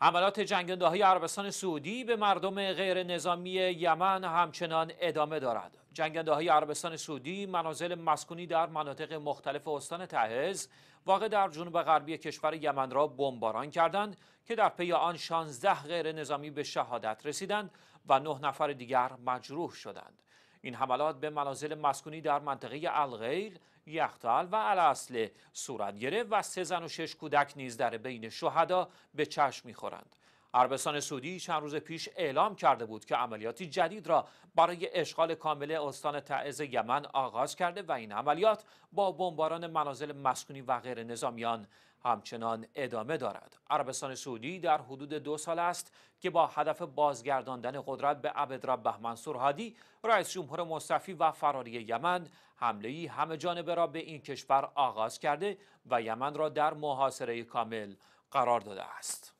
حملات های عربستان سعودی به مردم غیر نظامی یمن همچنان ادامه دارد. جنگندههای عربستان سعودی منازل مسکونی در مناطق مختلف استان تهز واقع در جنوب غربی کشور یمن را بمباران کردند که در پی آن 16 غیر نظامی به شهادت رسیدند و 9 نفر دیگر مجروح شدند. این حملات به منازل مسکونی در منطقه الغیل، یختال و الاصله صورت گرفت و سه زن و شش کودک نیز در بین شهدا به چشم میخورند. عربستان سعودی چند روز پیش اعلام کرده بود که عملیاتی جدید را برای اشغال کامل استان تعز یمن آغاز کرده و این عملیات با بمباران منازل مسکونی و غیر نظامیان همچنان ادامه دارد عربستان سعودی در حدود دو سال است که با هدف بازگرداندن قدرت به عبدربه منصور هادی رئیس جمهور مصطفی و فراری یمن حمله ای همه جانبه را به این کشور آغاز کرده و یمن را در محاصره کامل قرار داده است